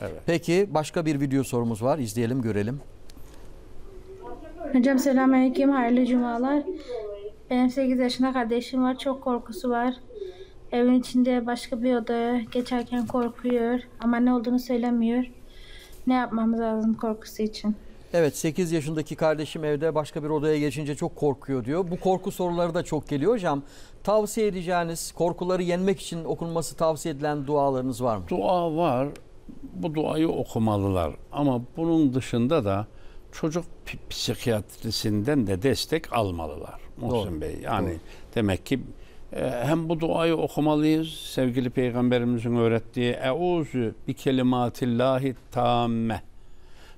Evet. Peki başka bir video sorumuz var. İzleyelim görelim. Hocam selamünaleyküm. Hayırlı cumalar. Benim 8 yaşında kardeşim var. Çok korkusu var. Evin içinde başka bir odaya geçerken korkuyor ama ne olduğunu söylemiyor. Ne yapmamız lazım korkusu için? Evet 8 yaşındaki kardeşim evde başka bir odaya geçince çok korkuyor diyor. Bu korku soruları da çok geliyor hocam. Tavsiye edeceğiniz korkuları yenmek için okunması tavsiye edilen dualarınız var mı? Dua var bu duayı okumalılar. Ama bunun dışında da çocuk psikiyatrisinden de destek almalılar. Muhsin Doğru. Bey yani Doğru. demek ki e, hem bu duayı okumalıyız. Sevgili Peygamberimizin öğrettiği Euzu bi kelimatillahi tamme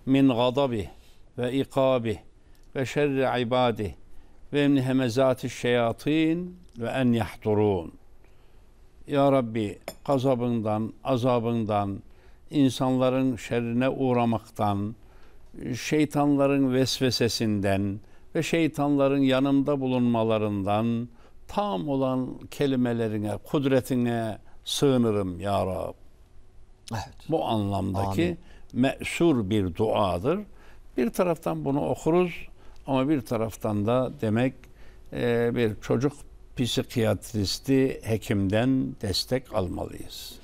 min gadabi ve ikabi ve şerri ibadi ve emni hemezati şeyatin ve en yahturun. Ya Rabbi gazabından, azabından, insanların şerrine uğramaktan, şeytanların vesvesesinden ve şeytanların yanımda bulunmalarından tam olan kelimelerine, kudretine sığınırım ya Rab. Evet. Bu anlamdaki Amin. bir duadır. Bir taraftan bunu okuruz ama bir taraftan da demek e, bir çocuk psikiyatristi hekimden destek almalıyız.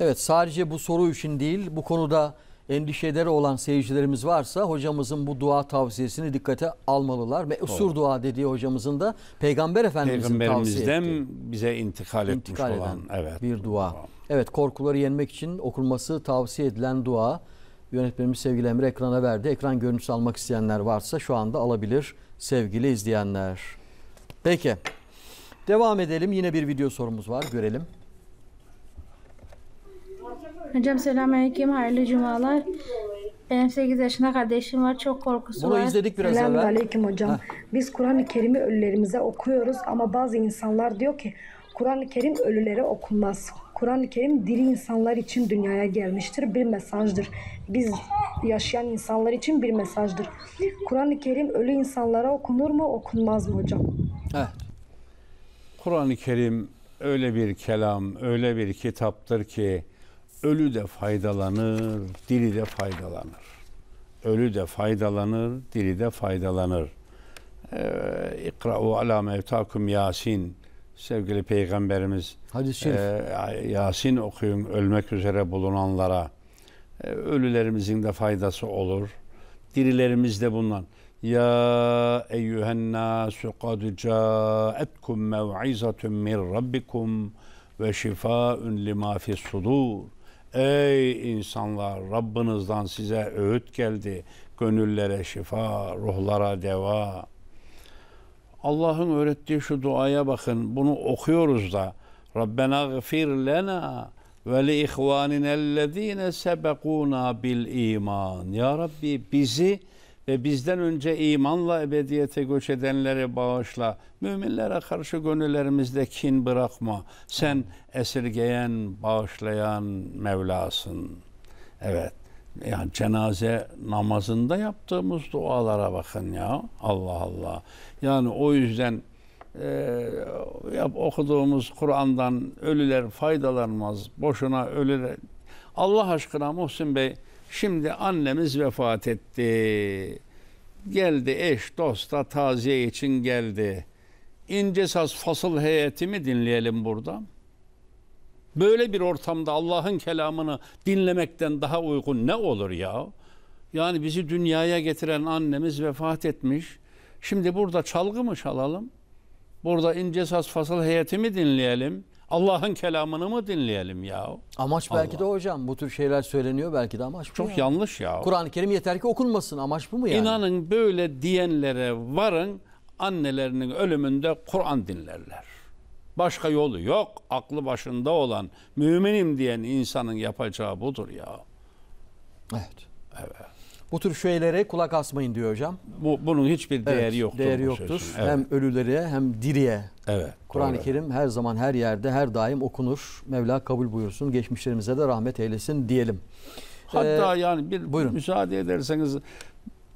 Evet sadece bu soru için değil bu konuda endişeleri olan seyircilerimiz varsa hocamızın bu dua tavsiyesini dikkate almalılar. Meusur dua dediği hocamızın da Peygamber Efendimiz'in Peygamberimizden tavsiye bize intikal, intikal etmiş olan evet, bir dua. Tamam. Evet korkuları yenmek için okunması tavsiye edilen dua. Yönetmenimiz sevgili Emre ekrana verdi. Ekran görüntüsü almak isteyenler varsa şu anda alabilir sevgili izleyenler. Peki devam edelim yine bir video sorumuz var görelim. Hocam selamünaleyküm. Hayırlı cumalar. Benim 8 yaşında kardeşim var. Çok korkusu Bunu var. izledik biraz Selamun evvel. aleyküm hocam. Ha. Biz Kur'an-ı Kerim'i ölülerimize okuyoruz ama bazı insanlar diyor ki Kur'an-ı Kerim ölülere okunmaz. Kur'an-ı Kerim diri insanlar için dünyaya gelmiştir. Bir mesajdır. Biz yaşayan insanlar için bir mesajdır. Kur'an-ı Kerim ölü insanlara okunur mu okunmaz mı hocam? Evet. Kur'an-ı Kerim öyle bir kelam, öyle bir kitaptır ki Ölü de faydalanır, diri de faydalanır. Ölü de faydalanır, diri de faydalanır. Ee, ikra'u ala mevtakum Yasin. Sevgili Peygamberimiz hadis e, ee, Yasin okuyun ölmek üzere bulunanlara. E, ölülerimizin de faydası olur. Dirilerimiz de bundan. Ya eyyühen nasu kad ca'etkum mev'izatun min rabbikum ve şifaun lima fi sudur. Ey insanlar Rabbinizden size öğüt geldi. Gönüllere şifa, ruhlara deva. Allah'ın öğrettiği şu duaya bakın. Bunu okuyoruz da. Rabbena gfir lena ve li ihvanina ellezine sebekuna bil iman. Ya Rabbi bizi ve bizden önce imanla ebediyete göç edenleri bağışla. Müminlere karşı gönüllerimizde kin bırakma. Sen esirgeyen, bağışlayan Mevlasın. Evet. Yani cenaze namazında yaptığımız dualara bakın ya. Allah Allah. Yani o yüzden e, yap, okuduğumuz Kur'an'dan ölüler faydalanmaz. Boşuna ölüler. Allah aşkına Muhsin Bey Şimdi annemiz vefat etti. Geldi eş dosta taziye için geldi. İnce saz fasıl heyetimi dinleyelim burada. Böyle bir ortamda Allah'ın kelamını dinlemekten daha uygun ne olur ya? Yani bizi dünyaya getiren annemiz vefat etmiş. Şimdi burada çalgı mı çalalım? Burada ince saz fasıl heyetimi dinleyelim. Allah'ın kelamını mı dinleyelim ya? Amaç belki Allah. de hocam bu tür şeyler söyleniyor belki de amaç bu. Çok ya. yanlış ya. Kur'an-ı Kerim yeter ki okunmasın amaç bu mu yani? İnanın böyle diyenlere varın annelerinin ölümünde Kur'an dinlerler. Başka yolu yok. Aklı başında olan müminim diyen insanın yapacağı budur ya. Evet. Evet. Bu tür şeylere kulak asmayın diyor hocam. Bu, bunun hiçbir değeri evet, yoktur. Değeri şey yoktur. Evet. Hem ölülere hem diriye. Evet. Kur'an-ı Kerim her zaman her yerde her daim okunur. Mevla kabul buyursun. Geçmişlerimize de rahmet eylesin diyelim. Hatta ee, yani bir buyurun. müsaade ederseniz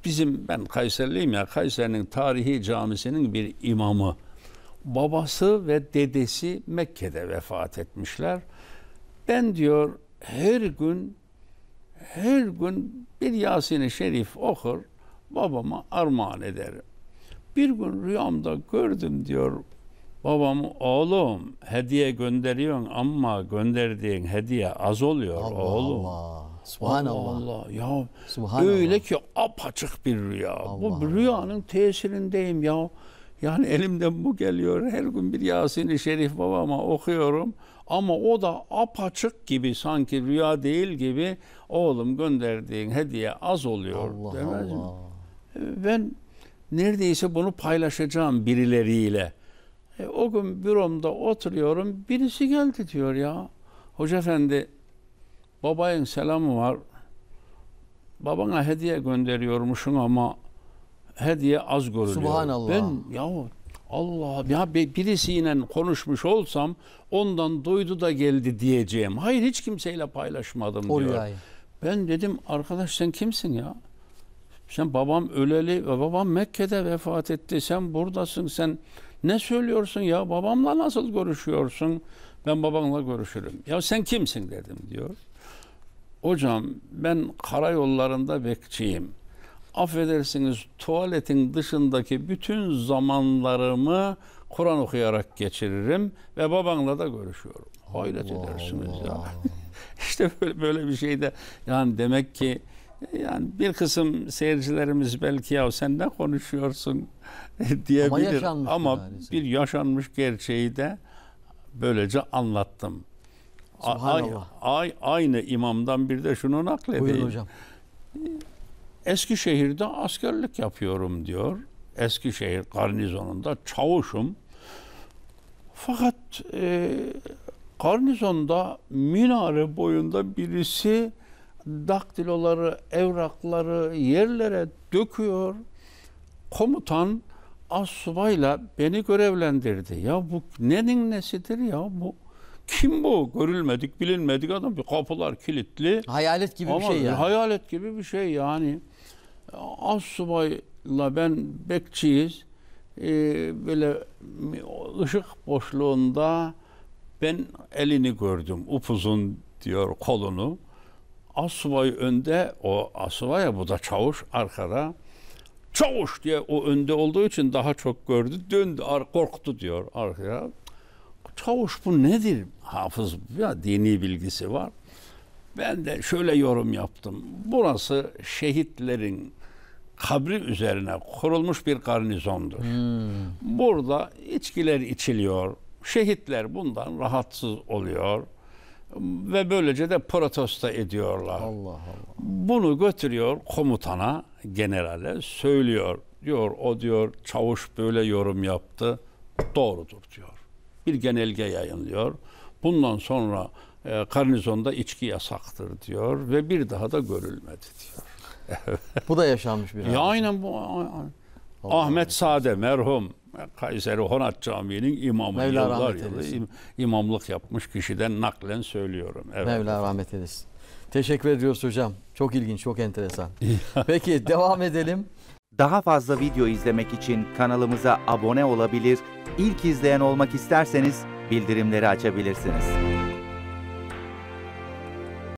bizim ben Kayserliyim ya Kayseri'nin tarihi camisinin bir imamı babası ve dedesi Mekke'de vefat etmişler. Ben diyor her gün her gün bir Yasin-i Şerif okur, babama armağan ederim. Bir gün rüyamda gördüm diyor babam oğlum hediye gönderiyorsun ama gönderdiğin hediye az oluyor Allah oğlum. Allah. Subhanallah. Allah, Ya Subhanallah. öyle ki apaçık bir rüya. Allah bu rüyanın tesirindeyim ya. Yani elimden bu geliyor. Her gün bir Yasin-i Şerif babama okuyorum. Ama o da apaçık gibi sanki rüya değil gibi oğlum gönderdiğin hediye az oluyor Allah demez Allah. mi? Ben neredeyse bunu paylaşacağım birileriyle. E, o gün büromda oturuyorum birisi geldi diyor ya. Hoca efendi babayın selamı var. Babana hediye gönderiyormuşsun ama hediye az görülüyor. Subhanallah. Ben yahu Allah ya birisiyle konuşmuş olsam ondan duydu da geldi diyeceğim. Hayır hiç kimseyle paylaşmadım o diyor. Rüyayı. Ben dedim arkadaş sen kimsin ya? Sen babam öleli ve babam Mekke'de vefat etti. Sen buradasın. Sen ne söylüyorsun ya? Babamla nasıl görüşüyorsun? Ben babamla görüşürüm. Ya sen kimsin dedim diyor. Hocam ben karayollarında bekçiyim affedersiniz tuvaletin dışındaki bütün zamanlarımı Kur'an okuyarak geçiririm ve babanla da görüşüyorum. Hayret Allah edersiniz Allah. ya. işte böyle, böyle bir şey de yani demek ki yani bir kısım seyircilerimiz belki ya sen ne konuşuyorsun diyebilir ama, ama bir yaşanmış gerçeği de böylece anlattım. Ay, ay, aynı imamdan bir de şunu nakledeyim. Buyurun hocam. Eskişehir'de askerlik yapıyorum diyor. Eskişehir garnizonunda çavuşum. Fakat e, garnizonda minare boyunda birisi daktiloları, evrakları yerlere döküyor. Komutan asubayla beni görevlendirdi. Ya bu nenin nesidir ya bu? Kim bu? Görülmedik, bilinmedik adam. Kapılar kilitli. Hayalet gibi Ama bir şey yani. Hayalet gibi bir şey yani az subayla ben bekçiyiz. Ee, böyle ışık boşluğunda ben elini gördüm. Upuzun diyor kolunu. Az subay önde o az ya bu da çavuş arkada. Çavuş diye o önde olduğu için daha çok gördü. Döndü korktu diyor arkaya. Çavuş bu nedir hafız ya dini bilgisi var. Ben de şöyle yorum yaptım. Burası şehitlerin kabri üzerine kurulmuş bir garnizondur. Hmm. Burada içkiler içiliyor. Şehitler bundan rahatsız oluyor ve böylece de protesto ediyorlar. Allah Allah. Bunu götürüyor komutana, generale söylüyor. Diyor o diyor çavuş böyle yorum yaptı. Doğrudur diyor. Bir genelge yayınlıyor. Bundan sonra e, karnizonda içki yasaktır diyor ve bir daha da görülmedi diyor bu da yaşanmış bir Ya hadise. aynen bu. Allah Ahmet Allah. Sade merhum Kayseri Honat Camii'nin imamı Mevla yıllar yılı imamlık yapmış kişiden naklen söylüyorum. Evet. Mevla rahmet eylesin. Teşekkür ediyoruz hocam. Çok ilginç, çok enteresan. Peki devam edelim. Daha fazla video izlemek için kanalımıza abone olabilir, İlk izleyen olmak isterseniz bildirimleri açabilirsiniz.